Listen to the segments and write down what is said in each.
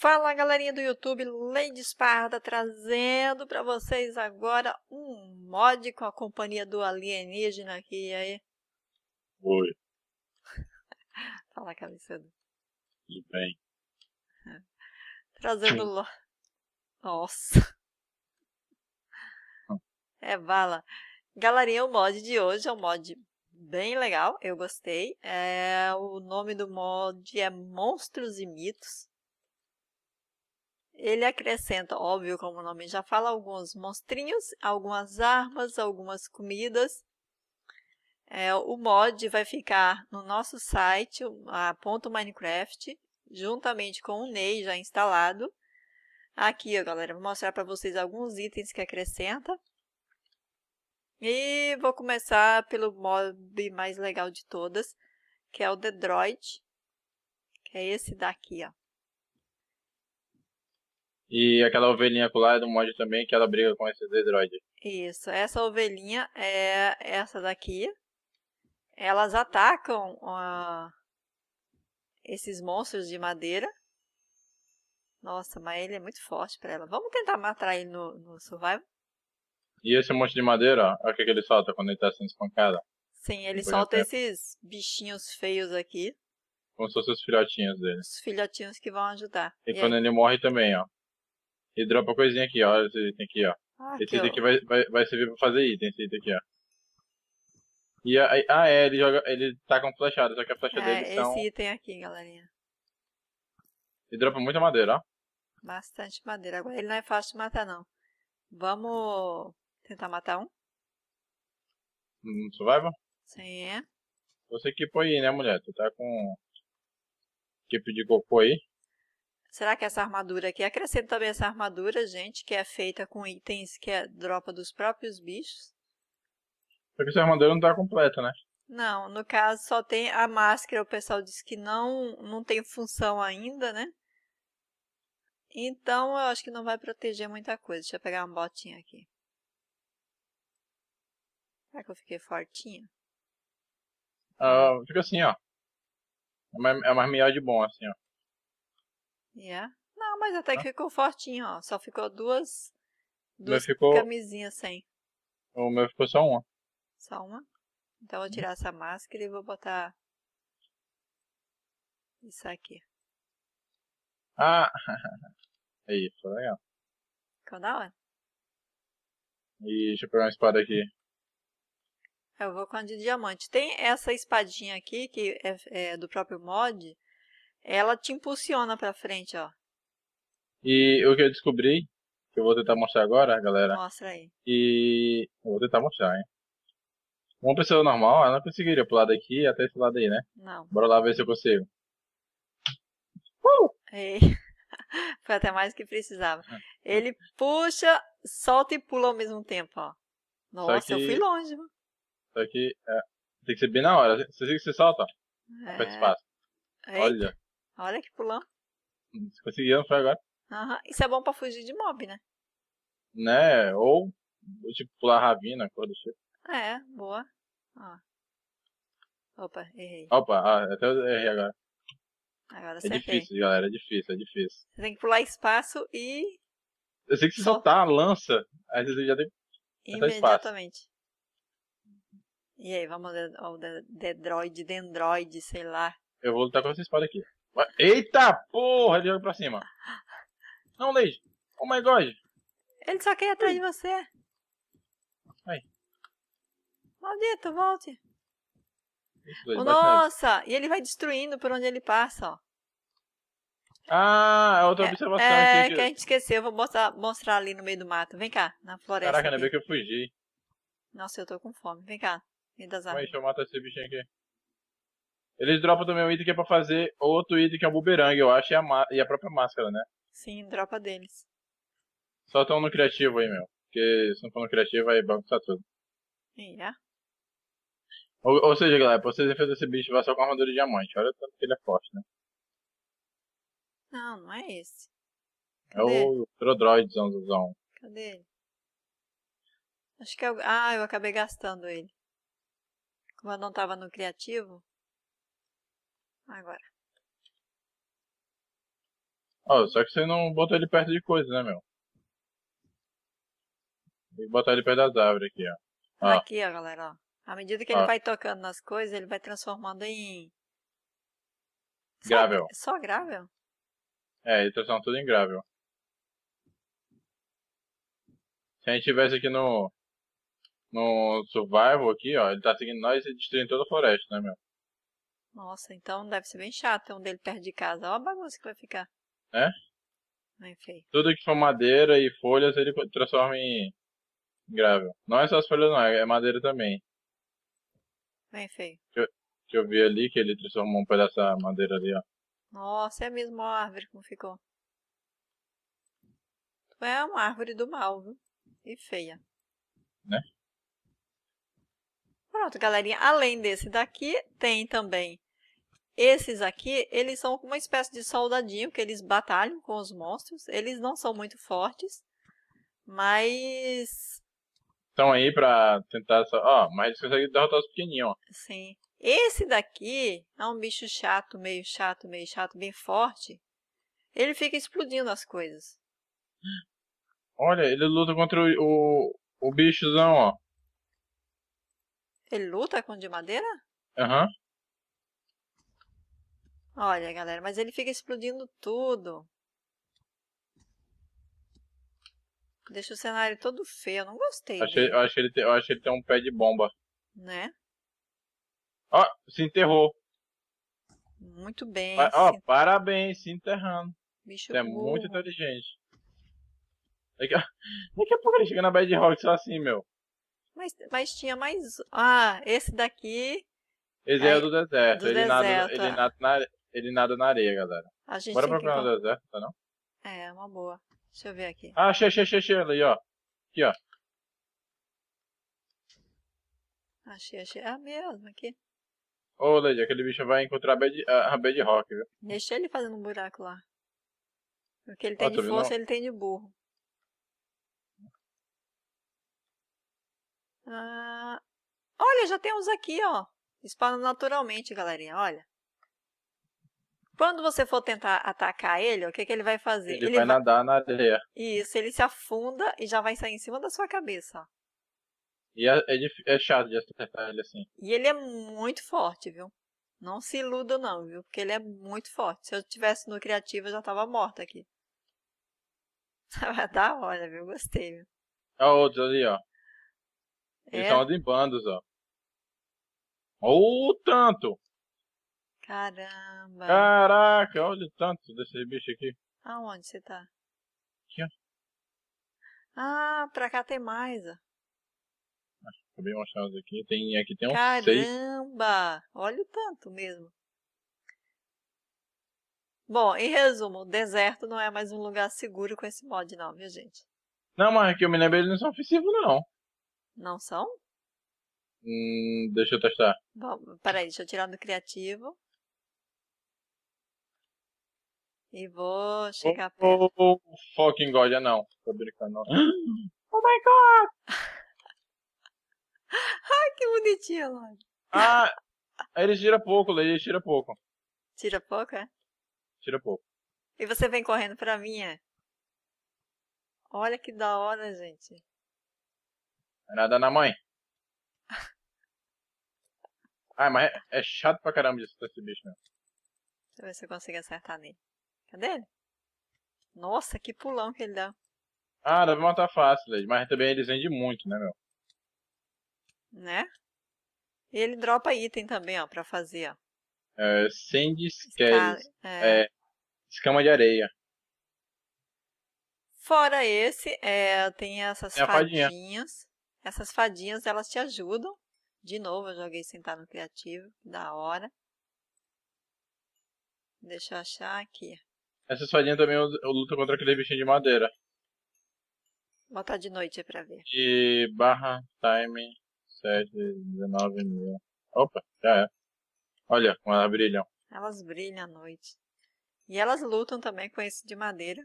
Fala galerinha do YouTube, Lady Esparda trazendo para vocês agora um mod com a companhia do alienígena aqui, e aí? Oi. Fala cabeçudo. Tudo bem. Trazendo lo... Nossa. Hum. É bala. Galerinha, é o mod de hoje é um mod bem legal, eu gostei. É, o nome do mod é Monstros e Mitos. Ele acrescenta, óbvio, como o nome já fala, alguns monstrinhos, algumas armas, algumas comidas. É, o mod vai ficar no nosso site, a ponto Minecraft, juntamente com o Ney já instalado. Aqui, galera, vou mostrar para vocês alguns itens que acrescenta. E vou começar pelo mob mais legal de todas, que é o The Droid, que é esse daqui, ó. E aquela ovelhinha por lá é do mod também, que ela briga com esses The Droid. Isso, essa ovelhinha é essa daqui. Elas atacam uh, esses monstros de madeira. Nossa, mas ele é muito forte para ela. Vamos tentar matar ele no, no Survival? E esse monte de madeira, olha o que, que ele solta quando ele tá sendo espancado. Sim, ele Depois solta esses bichinhos feios aqui. Como se fossem os filhotinhos dele. Os filhotinhos que vão ajudar. E, e quando aí? ele morre também, ó. E dropa coisinha aqui, ó. Esse item aqui, ó. Ah, esse item aqui vai, vai, vai servir pra fazer item, esse item aqui, ó. E aí, ah, é, ele joga. Ele tá com flechada, só que a flecha é, dele são. Esse item aqui, galerinha. E dropa muita madeira, ó. Bastante madeira. Agora ele não é fácil de matar, não. Vamos Tentar matar um? Hum, um survival? Sim. É. Você equipou aí, né, mulher? Tu tá com. Equipe tipo de cocô aí? Será que essa armadura aqui? Acrescento também essa armadura, gente, que é feita com itens que é dropa dos próprios bichos. Porque essa armadura não tá completa, né? Não, no caso só tem a máscara, o pessoal disse que não, não tem função ainda, né? Então eu acho que não vai proteger muita coisa. Deixa eu pegar uma botinha aqui. Será que eu fiquei fortinho? Uh, fica assim, ó. É uma, é meia de bom, assim, ó. Yeah. Não, mas até ah. que ficou fortinho, ó. Só ficou duas, duas ficou... camisinhas sem. O meu ficou só uma. Só uma? Então eu vou uhum. tirar essa máscara e vou botar isso aqui. Ah! Aí, foi é legal. Ficou da hora. E deixa eu pegar uma espada aqui. Eu vou com a de diamante. Tem essa espadinha aqui, que é, é do próprio mod, ela te impulsiona pra frente, ó. E o que eu descobri, que eu vou tentar mostrar agora, galera. Mostra aí. E eu vou tentar mostrar, hein. Uma pessoa normal, ela não conseguiria pular daqui até esse lado aí, né? Não. Bora lá ver se eu consigo. Uh! Ei. Foi até mais que precisava. Ah. Ele puxa, solta e pula ao mesmo tempo, ó. Nossa, que... eu fui longe, mano. Só que é, tem que ser bem na hora. Você que você solta, É. espaço. Eita. Olha. Olha que pulão. Você conseguiu, não foi agora? Uhum. Isso é bom pra fugir de mob, né? Né? Ou, tipo, pular ravina, coisa do tipo. É, boa. Ó. Opa, errei. Opa, ah, até eu errei agora. Agora É difícil, galera, é difícil, é difícil. Você tem que pular espaço e... Eu sei que se soltar a lança, às vezes já tem... Imediatamente. E aí, vamos ao Dedroid, Dendroid, sei lá. Eu vou lutar com essa espada aqui. Eita porra, ele joga pra cima. Não, Leide. Oh my god. Ele só quer ir atrás de você. Ai. Maldito, volte. Isso, oh, Nossa, e ele vai destruindo por onde ele passa, ó. Ah, é outra é, observação. É, aqui, que, que a gente esqueceu. Vou mostrar, mostrar ali no meio do mato. Vem cá, na floresta. Caraca, ainda bem que eu fugi. Nossa, eu tô com fome. Vem cá. E das armas. Aí, deixa eu matar esse bichinho aqui. Eles dropam também um item que é pra fazer outro item que é o bumerangue, eu acho, e a, e a própria máscara, né? Sim, dropa deles. Só tão no criativo aí, meu. Porque se não for no criativo, aí bagunça tá tudo. Yeah. É. Ou, ou seja, galera, pra vocês fazer esse bicho, vai só com armadura de diamante. Olha o tanto que ele é forte, né? Não, não é esse. Cadê? É o Trodroid Zanzuzão. Cadê ele? Acho que é o... Ah, eu acabei gastando ele. Como eu não estava no criativo, agora. Oh, só que você não botou ele perto de coisa, né, meu? Tem que botar ele perto das árvores aqui, ó. Aqui, ó, galera, ó. À medida que ó. ele vai tocando nas coisas, ele vai transformando em... Só, é Só gravel? É, ele transforma tudo em gravel. Se a gente tivesse aqui no no survival aqui, ó, ele tá seguindo nós e destruindo toda a floresta, né, meu? Nossa, então deve ser bem chato ter um dele perto de casa. Ó a bagunça que vai ficar. É? Bem feio. Tudo que for madeira e folhas, ele transforma em grave. Não é só as folhas, não, é, é madeira também. Bem feio. Que eu, que eu vi ali que ele transformou um pedaço de madeira ali, ó. Nossa, é a mesma árvore como ficou. Tu é uma árvore do mal, viu? E feia. Né? Pronto, galerinha, além desse daqui, tem também esses aqui, eles são uma espécie de soldadinho que eles batalham com os monstros. Eles não são muito fortes, mas... Estão aí pra tentar... Ó, só... oh, mas consegue derrotar os pequenininhos, ó. Sim. Esse daqui é um bicho chato, meio chato, meio chato, bem forte. Ele fica explodindo as coisas. Olha, ele luta contra o, o, o bichozão, ó. Ele luta com o de madeira? Aham. Uhum. Olha, galera, mas ele fica explodindo tudo. Deixa o cenário todo feio, eu não gostei. Achei, eu, achei ele ter, eu achei ele tem um pé de bomba. Né? Ó, oh, se enterrou. Muito bem. Ó, oh, parabéns, se enterrando. Bicho Você é muito inteligente. Daqui a, daqui a pouco ele chega na Bad Rock só assim, meu. Mas, mas tinha mais. Ah, esse daqui. Esse é, é do deserto. Do ele, deserto nada, ele, nada na, ele nada na areia, galera. A gente Bora procurar no deserto, tá não? É, uma boa. Deixa eu ver aqui. Ah, achei, achei, achei, achei. Ali, ó. Aqui, ó. Achei, achei. É ah, mesmo, aqui. Ô, Lady, aquele bicho vai encontrar a bedrock a viu? Deixa ele fazendo um buraco lá. porque ele tem ah, de força, vendo? ele tem de burro. Ah, olha, já temos aqui, ó. Spawnando naturalmente, galerinha, olha. Quando você for tentar atacar ele, o que, que ele vai fazer? Ele, ele vai, vai, nadar na areia. Isso, ele se afunda e já vai sair em cima da sua cabeça. Ó. E é, é, é chato de acertar ele assim. E ele é muito forte, viu? Não se iluda não, viu? Porque ele é muito forte. Se eu tivesse no criativo, eu já tava morta aqui. Vai dar, hora, viu? Gostei, viu? Olha outro ali, ó. Eles é. andam em bandas, ó. Ou tanto! Caramba! Caraca, olha o tanto desse bicho aqui. Aonde você tá? Aqui, ó. Ah, pra cá tem mais, ó. Acabei mostrando aqui. Tem, aqui tem uns Caramba, seis. Caramba! Olha o tanto mesmo. Bom, em resumo, o deserto não é mais um lugar seguro com esse mod não, viu, gente? Não, mas aqui é o me não é ofensivo não. Não são? Hum, deixa eu testar. Bom, peraí, deixa eu tirar do criativo. E vou chegar oh, perto. Oh, oh, oh, fucking God, ah, não. Tô brincando. Oh my God! Ai, que bonitinha, logo. Ah, ele tira pouco, ele tira pouco. Tira pouco, é? Tira pouco. E você vem correndo pra mim, é? Olha que da hora, gente. É nada na mãe. Ah, mas é, é chato pra caramba de acertar esse bicho, né? Deixa eu ver se eu consigo acertar nele. Cadê ele? Nossa, que pulão que ele dá. Ah, dá pra matar fácil, mas também ele vende muito, né, meu? Né? E ele dropa item também, ó, pra fazer, ó. É, Sandy É... é... Escama de areia. Fora esse, é, tem essas é fadinhas. Essas fadinhas, elas te ajudam. De novo, eu joguei sentar no criativo, da hora. Deixa eu achar aqui. Essas fadinhas também eu, luto contra aquele bichinho de madeira. Vou botar de noite aí pra ver. E barra time 719 mil. Opa, já é. Olha como elas brilham. Elas brilham à noite. E elas lutam também com esse de madeira.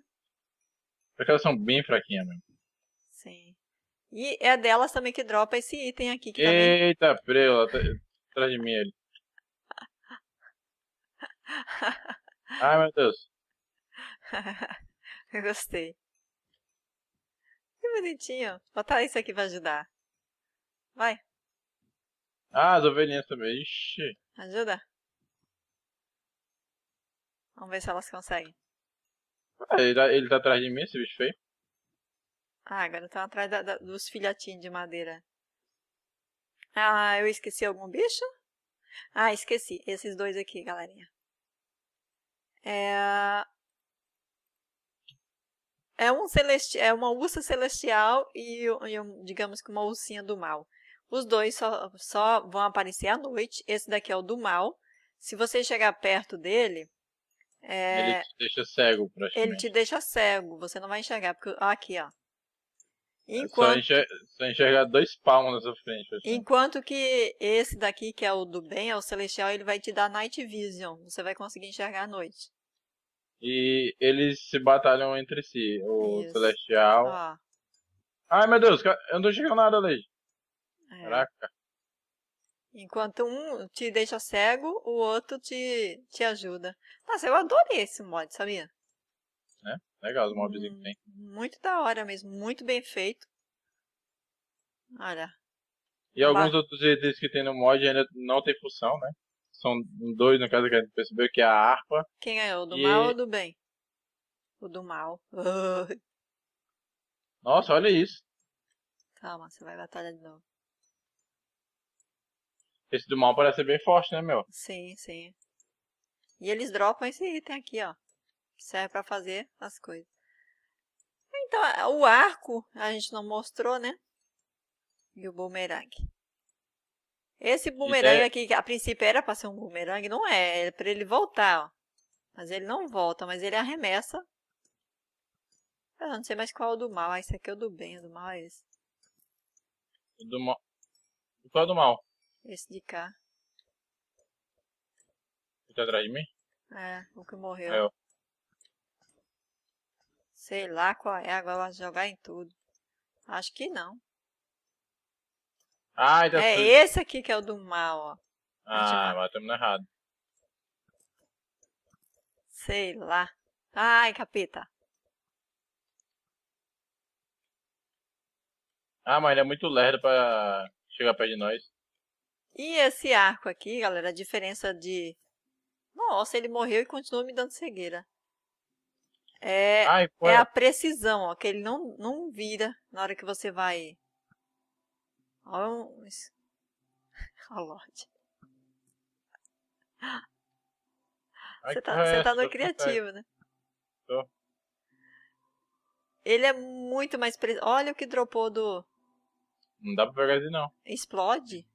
Porque elas são bem fraquinhas mesmo. Sim. E é delas também que dropa esse item aqui. Que tá Eita, também... prela, tá atrás de mim ali. Ai, meu Deus. Eu gostei. Que bonitinho. Bota isso aqui vai ajudar. Vai. Ah, as ovelhinhas também. Ixi. Ajuda? Vamos ver se elas conseguem. Ah, ele, tá, ele tá atrás de mim, esse bicho feio. Ah, agora estão atrás da, da, dos filhotinhos de madeira. Ah, eu esqueci algum bicho? Ah, esqueci. Esses dois aqui, galerinha. É... É, um celesti... é uma ursa celestial e, e, digamos que uma ursinha do mal. Os dois só, só vão aparecer à noite. Esse daqui é o do mal. Se você chegar perto dele... É... Ele te deixa cego, praticamente. Ele te deixa cego. Você não vai enxergar. Porque... Aqui, ó. É Enquanto... Só, enxergar dois palmos na sua frente. Assim. Enquanto que esse daqui, que é o do bem, é o celestial, ele vai te dar night vision. Você vai conseguir enxergar à noite. E eles se batalham entre si. O Isso. celestial. Ah. Ai, meu Deus, eu não tô chegando nada, ali. É. Caraca. Enquanto um te deixa cego, o outro te, te ajuda. Nossa, eu adorei esse mod, sabia? Né? Legal os móveis hum, que tem. Muito da hora mesmo, muito bem feito. Olha. E alguns outros itens que tem no mod ainda não tem função, né? São dois, no caso, que a gente percebeu, que é a harpa. Quem é? O do e... mal ou do bem? O do mal. Nossa, olha isso. Calma, você vai batalhar de novo. Esse do mal parece ser bem forte, né, meu? Sim, sim. E eles dropam esse item aqui, ó serve para fazer as coisas. Então, o arco a gente não mostrou, né? E o bumerangue. Esse bumerangue é aqui, que a princípio era para ser um bumerangue, não é, é para ele voltar, ó. Mas ele não volta, mas ele arremessa. Eu ah, não sei mais qual é o do mal. Ah, esse aqui é o do bem, o do mal é esse. O do mal. Qual é o do mal? Esse de cá. Ele tá atrás de mim? É, o que morreu. É, Sei lá qual é, agora vai jogar em tudo. Acho que não. Ah, então é esse aqui que é o do mal, ó. É ah, matamos errado. Sei lá. Ai, capeta. Ah, mas ele é muito lerdo pra chegar perto de nós. E esse arco aqui, galera, a diferença de... Nossa, ele morreu e continuou me dando cegueira. É, Ai, é, é a precisão, ó, que ele não, não vira na hora que você vai. Olha um. Olha Lorde. Você tá, é, você tá no criativo, né? Tô. Ele é muito mais. Pre... Olha o que dropou do. Não dá pra pegar ele, não. Explode?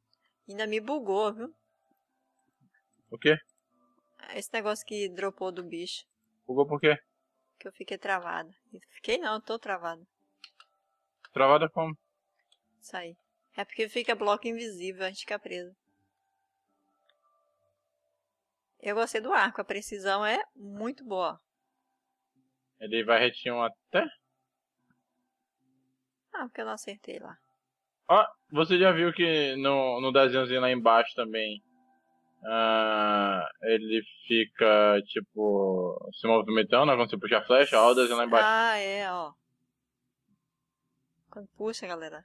Ainda me bugou, viu? O quê? Esse negócio que dropou do bicho. Bugou por quê? que eu fiquei travada. Fiquei não, eu tô travada. Travada como? Isso aí. É porque fica bloco invisível, a gente fica preso. Eu gostei do arco, a precisão é muito boa. Ele vai retinho até? Ah, porque eu não acertei lá. Ó, ah, você já viu que no, no desenhozinho lá embaixo também Uh, ele fica, tipo, se movimentando, né? Quando você puxa a flecha, a o lá embaixo. Ah, é, ó. Quando puxa, galera.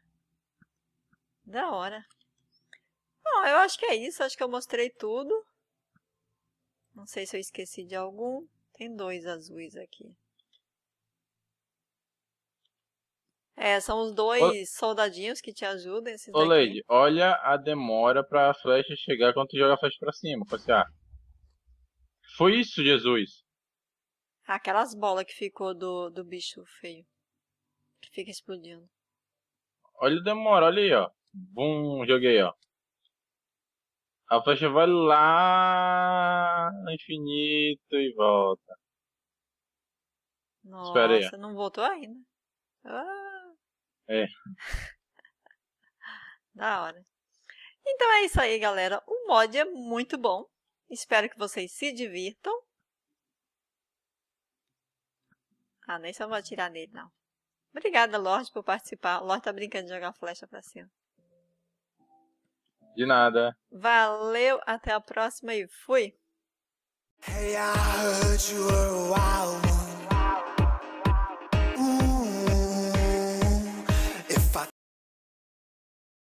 Da hora. Bom, eu acho que é isso. Acho que eu mostrei tudo. Não sei se eu esqueci de algum. Tem dois azuis aqui. É, são os dois soldadinhos que te ajudam. Esses Ô, daqui. Lady, olha a demora pra flecha chegar quando tu joga a flecha pra cima, pra ah, Foi isso, Jesus! Aquelas bolas que ficou do, do bicho feio. Que fica explodindo. Olha a demora, olha aí, ó. Bum, joguei, ó. A flecha vai lá no infinito e volta. Nossa, Espera aí. não voltou ainda. Ah. É. da hora. Então é isso aí, galera. O mod é muito bom. Espero que vocês se divirtam. Ah, nem só vou atirar nele, não. Obrigada, Lorde, por participar. O Lorde tá brincando de jogar flecha pra cima. De nada. Valeu, até a próxima e fui! Hey,